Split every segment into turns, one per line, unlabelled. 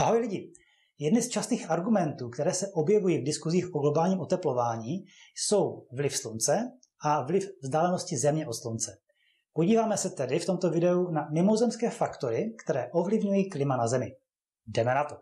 Ahoj lidi! Jedny z častých argumentů, které se objevují v diskuzích o globálním oteplování, jsou vliv slunce a vliv vzdálenosti Země od slunce. Podíváme se tedy v tomto videu na mimozemské faktory, které ovlivňují klima na Zemi. Jdeme na to!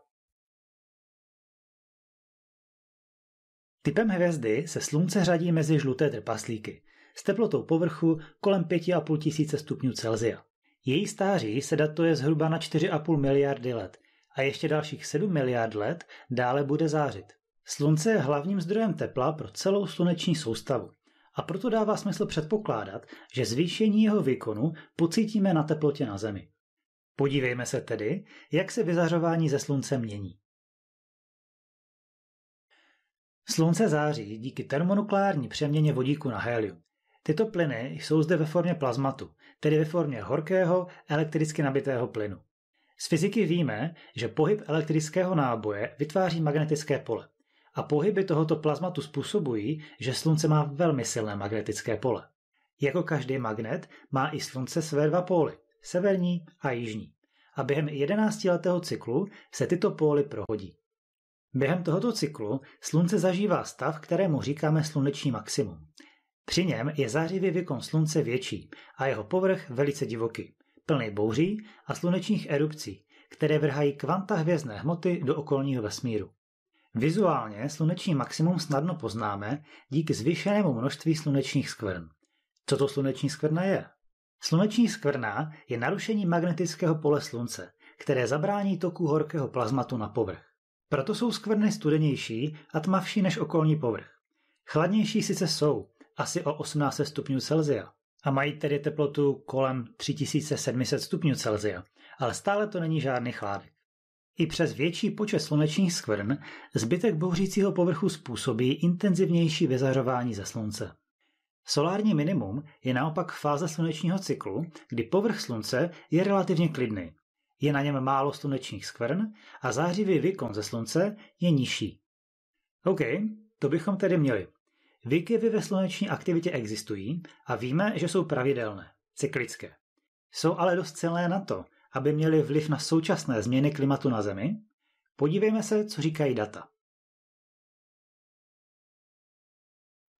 Typem hvězdy se slunce řadí mezi žluté trpaslíky s teplotou povrchu kolem 5,5 tisíce stupňů Celzia. Její stáří se datuje zhruba na 4,5 miliardy let, a ještě dalších 7 miliard let dále bude zářit. Slunce je hlavním zdrojem tepla pro celou sluneční soustavu a proto dává smysl předpokládat, že zvýšení jeho výkonu pocítíme na teplotě na Zemi. Podívejme se tedy, jak se vyzařování ze slunce mění. Slunce září díky termonukleární přeměně vodíku na helium. Tyto plyny jsou zde ve formě plazmatu, tedy ve formě horkého, elektricky nabitého plynu. Z fyziky víme, že pohyb elektrického náboje vytváří magnetické pole. A pohyby tohoto plazmatu způsobují, že Slunce má velmi silné magnetické pole. Jako každý magnet má i Slunce své dva póly, severní a jižní. A během 11-letého cyklu se tyto póly prohodí. Během tohoto cyklu Slunce zažívá stav, kterému říkáme sluneční maximum. Při něm je zářivý výkon Slunce větší a jeho povrch velice divoký plný bouří a slunečních erupcí, které vrhají kvanta hvězdné hmoty do okolního vesmíru. Vizuálně sluneční maximum snadno poznáme díky zvýšenému množství slunečních skvrn. Co to sluneční skvrna je? Sluneční skvrna je narušení magnetického pole slunce, které zabrání toku horkého plazmatu na povrch. Proto jsou skvrny studenější a tmavší než okolní povrch. Chladnější sice jsou, asi o 18 stupňů Celsia, a mají tedy teplotu kolem 3700 stupňů Celsia, ale stále to není žádný chládek. I přes větší počet slunečních skvrn zbytek bouřícího povrchu způsobí intenzivnější vyzařování ze slunce. Solární minimum je naopak fáze slunečního cyklu, kdy povrch slunce je relativně klidný. Je na něm málo slunečních skvrn a zářivý výkon ze slunce je nižší. OK, to bychom tedy měli. Výkyvy ve sluneční aktivitě existují a víme, že jsou pravidelné, cyklické. Jsou ale dost celé na to, aby měly vliv na současné změny klimatu na Zemi? Podívejme se, co říkají data.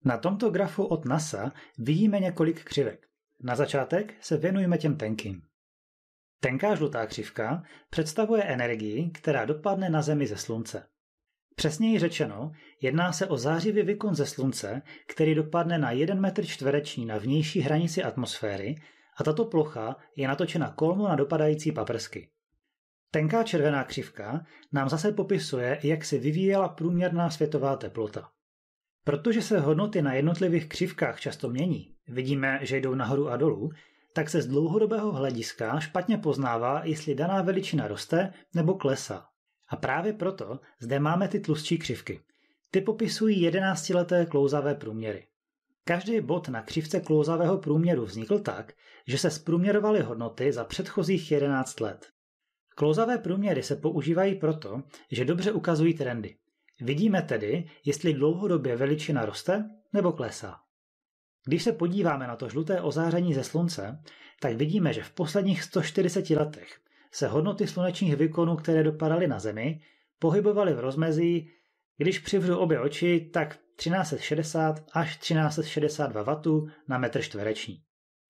Na tomto grafu od NASA vidíme několik křivek. Na začátek se věnujeme těm tenkým. Tenká žlutá křivka představuje energii, která dopadne na Zemi ze Slunce. Přesněji řečeno, jedná se o zářivý výkon ze Slunce, který dopadne na 1 metr čtvereční na vnější hranici atmosféry a tato plocha je natočena kolmo na dopadající paprsky. Tenká červená křivka nám zase popisuje, jak se vyvíjela průměrná světová teplota. Protože se hodnoty na jednotlivých křivkách často mění, vidíme, že jdou nahoru a dolů, tak se z dlouhodobého hlediska špatně poznává, jestli daná veličina roste nebo klesá. A právě proto zde máme ty tlustší křivky. Ty popisují 11 leté klouzavé průměry. Každý bod na křivce klouzavého průměru vznikl tak, že se zprůměrovaly hodnoty za předchozích 11 let. Klouzavé průměry se používají proto, že dobře ukazují trendy. Vidíme tedy, jestli dlouhodobě veličina roste nebo klesá. Když se podíváme na to žluté ozáření ze slunce, tak vidíme, že v posledních 140 letech se hodnoty slunečních výkonů, které dopadaly na Zemi, pohybovaly v rozmezí, když přivřu obě oči, tak 1360 až 1362 W na metr čtvereční.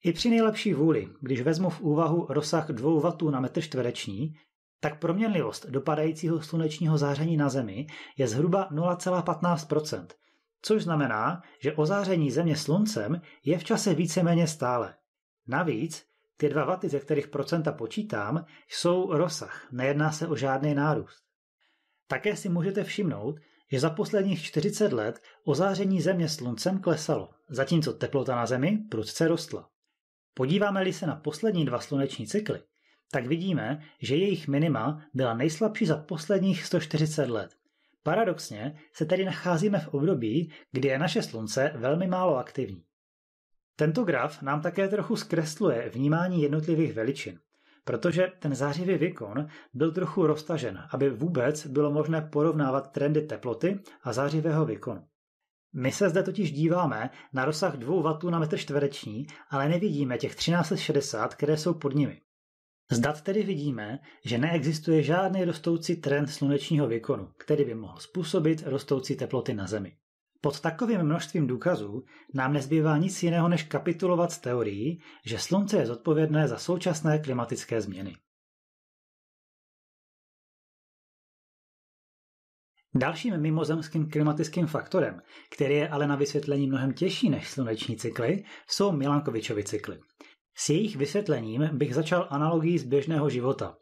I při nejlepší vůli, když vezmu v úvahu rozsah 2 W na metr čtvereční, tak proměnlivost dopadajícího slunečního záření na Zemi je zhruba 0,15 což znamená, že ozáření Země sluncem je v čase víceméně stále. Navíc ty dva vaty, ze kterých procenta počítám, jsou rozsah, nejedná se o žádný nárůst. Také si můžete všimnout, že za posledních 40 let ozáření Země sluncem klesalo, zatímco teplota na Zemi prudce rostla. Podíváme-li se na poslední dva sluneční cykly, tak vidíme, že jejich minima byla nejslabší za posledních 140 let. Paradoxně se tedy nacházíme v období, kdy je naše slunce velmi málo aktivní. Tento graf nám také trochu zkresluje vnímání jednotlivých veličin, protože ten zářivý výkon byl trochu roztažen, aby vůbec bylo možné porovnávat trendy teploty a zářivého výkonu. My se zde totiž díváme na rozsah 2 W na metr čtvereční, ale nevidíme těch 1360, které jsou pod nimi. Z dat tedy vidíme, že neexistuje žádný rostoucí trend slunečního výkonu, který by mohl způsobit rostoucí teploty na Zemi. Pod takovým množstvím důkazů nám nezbývá nic jiného než kapitulovat s teorií, že slunce je zodpovědné za současné klimatické změny. Dalším mimozemským klimatickým faktorem, který je ale na vysvětlení mnohem těžší než sluneční cykly, jsou Milankovičovy cykly. S jejich vysvětlením bych začal analogii z běžného života.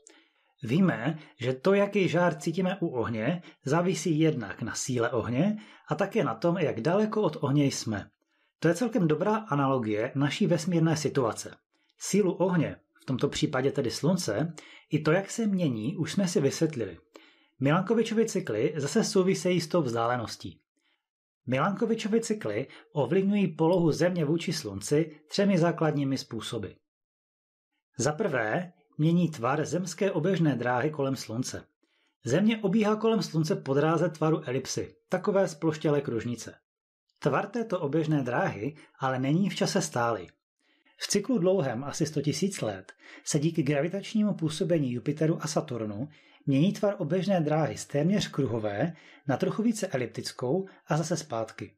Víme, že to, jaký žár cítíme u ohně, závisí jednak na síle ohně a také na tom, jak daleko od ohně jsme. To je celkem dobrá analogie naší vesmírné situace. Sílu ohně, v tomto případě tedy slunce, i to, jak se mění, už jsme si vysvětlili. Milankovičovy cykly zase souvisejí s tou vzdáleností. Milankovičovy cykly ovlivňují polohu Země vůči Slunci třemi základními způsoby. Za prvé mění tvar zemské oběžné dráhy kolem Slunce. Země obíhá kolem Slunce podráze tvaru elipsy, takové sploštělé kružnice. Tvar této oběžné dráhy ale není v čase stálý. V cyklu dlouhém asi 100 000 let se díky gravitačnímu působení Jupiteru a Saturnu mění tvar oběžné dráhy z téměř kruhové na trochu více eliptickou a zase zpátky.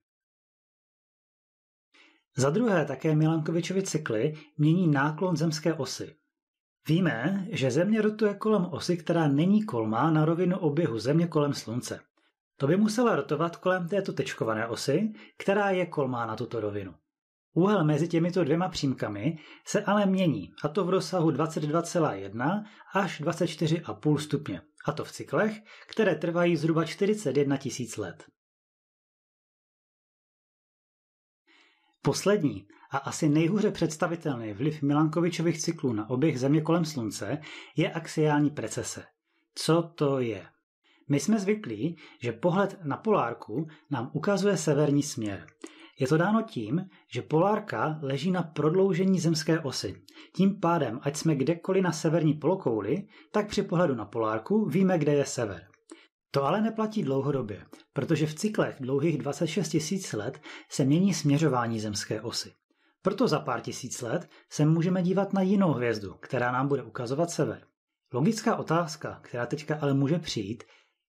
Za druhé také Milankovičovy cykly mění náklon zemské osy, Víme, že Země rotuje kolem osy, která není kolmá na rovinu oběhu Země kolem Slunce. To by musela rotovat kolem této tečkované osy, která je kolmá na tuto rovinu. Úhel mezi těmito dvěma přímkami se ale mění, a to v rozsahu 22,1 až 24,5 stupně, a to v cyklech, které trvají zhruba 41 tisíc let. Poslední a asi nejhůře představitelný vliv Milankovičových cyklů na oběh Země kolem Slunce je axiální precese. Co to je? My jsme zvyklí, že pohled na polárku nám ukazuje severní směr. Je to dáno tím, že polárka leží na prodloužení zemské osy. Tím pádem, ať jsme kdekoliv na severní polokouli, tak při pohledu na polárku víme, kde je sever. To ale neplatí dlouhodobě, protože v cyklech dlouhých 26 tisíc let se mění směřování zemské osy. Proto za pár tisíc let se můžeme dívat na jinou hvězdu, která nám bude ukazovat sever. Logická otázka, která teďka ale může přijít,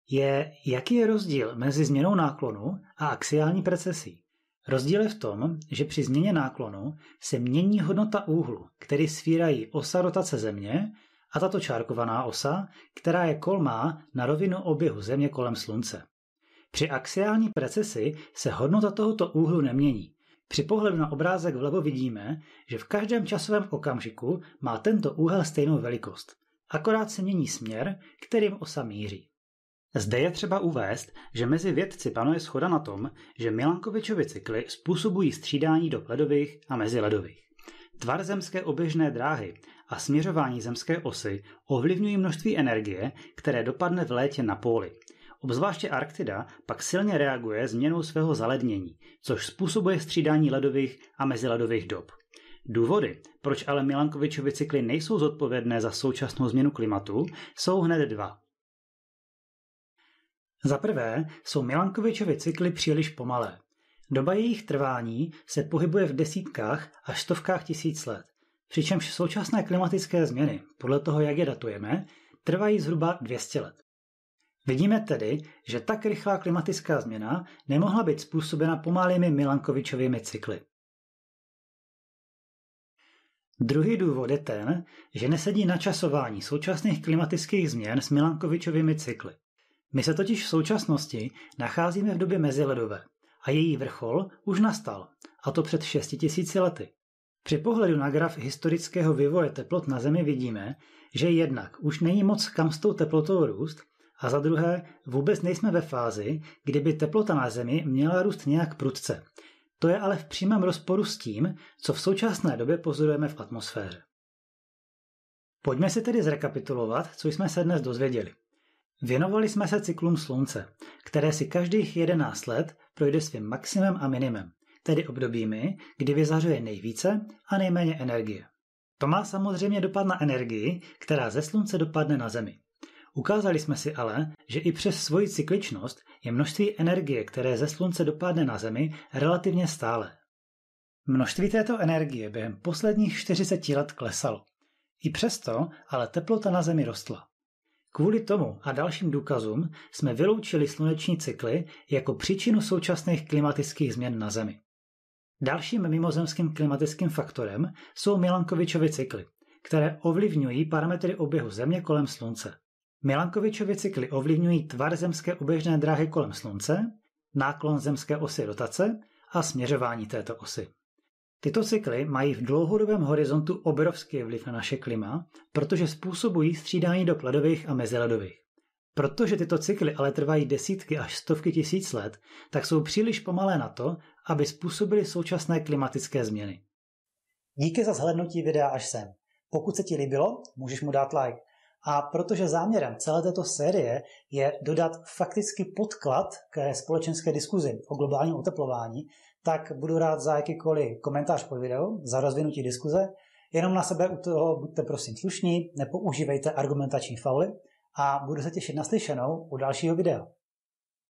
je, jaký je rozdíl mezi změnou náklonu a axiální precesí. Rozdíl je v tom, že při změně náklonu se mění hodnota úhlu, který svírají osa rotace Země a tato čárkovaná osa, která je kolmá na rovinu oběhu Země kolem Slunce. Při axiální precesi se hodnota tohoto úhlu nemění. Při pohledu na obrázek vlevo vidíme, že v každém časovém okamžiku má tento úhel stejnou velikost, akorát se mění směr, kterým osa míří. Zde je třeba uvést, že mezi vědci panuje schoda na tom, že Milankovičovy cykly způsobují střídání do ledových a meziledových. Tvar zemské oběžné dráhy a směřování zemské osy ovlivňují množství energie, které dopadne v létě na póly. Obzvláště Arktida pak silně reaguje změnou svého zalednění, což způsobuje střídání ledových a meziledových dob. Důvody, proč ale Milankovičovy cykly nejsou zodpovědné za současnou změnu klimatu, jsou hned dva. Za prvé jsou Milankovičovy cykly příliš pomalé. Doba jejich trvání se pohybuje v desítkách až stovkách tisíc let Přičemž současné klimatické změny, podle toho, jak je datujeme, trvají zhruba 200 let. Vidíme tedy, že tak rychlá klimatická změna nemohla být způsobena pomalými Milankovičovými cykly. Druhý důvod je ten, že nesedí načasování současných klimatických změn s Milankovičovými cykly. My se totiž v současnosti nacházíme v době meziledové a její vrchol už nastal, a to před 6000 lety. Při pohledu na graf historického vývoje teplot na Zemi vidíme, že jednak už není moc kam s tou teplotou růst, a za druhé vůbec nejsme ve fázi, kdyby teplota na Zemi měla růst nějak prudce. To je ale v přímém rozporu s tím, co v současné době pozorujeme v atmosféře. Pojďme si tedy zrekapitulovat, co jsme se dnes dozvěděli. Věnovali jsme se cyklům Slunce, které si každých 11 let projde svým maximem a minimem tedy obdobími, kdy vyzařuje nejvíce a nejméně energie. To má samozřejmě dopad na energii, která ze Slunce dopadne na Zemi. Ukázali jsme si ale, že i přes svoji cykličnost je množství energie, které ze Slunce dopadne na Zemi, relativně stále. Množství této energie během posledních 40 let klesalo. I přesto ale teplota na Zemi rostla. Kvůli tomu a dalším důkazům jsme vyloučili sluneční cykly jako příčinu současných klimatických změn na Zemi. Dalším mimozemským klimatickým faktorem jsou Milankovičovy cykly, které ovlivňují parametry oběhu Země kolem Slunce. Milankovičovy cykly ovlivňují tvar zemské oběžné dráhy kolem Slunce, náklon zemské osy rotace a směřování této osy. Tyto cykly mají v dlouhodobém horizontu obrovský vliv na naše klima, protože způsobují střídání do ledových a meziledových. Protože tyto cykly ale trvají desítky až stovky tisíc let, tak jsou příliš pomalé na to, aby způsobili současné klimatické změny. Díky za zhlednutí videa až sem. Pokud se ti líbilo, můžeš mu dát like. A protože záměrem celé této série je dodat fakticky podklad k společenské diskuzi o globálním oteplování, tak budu rád za jakýkoliv komentář pod video, za rozvinutí diskuze. Jenom na sebe u toho buďte prosím slušní, nepoužívejte argumentační fauly a budu se těšit na slyšenou u dalšího videa.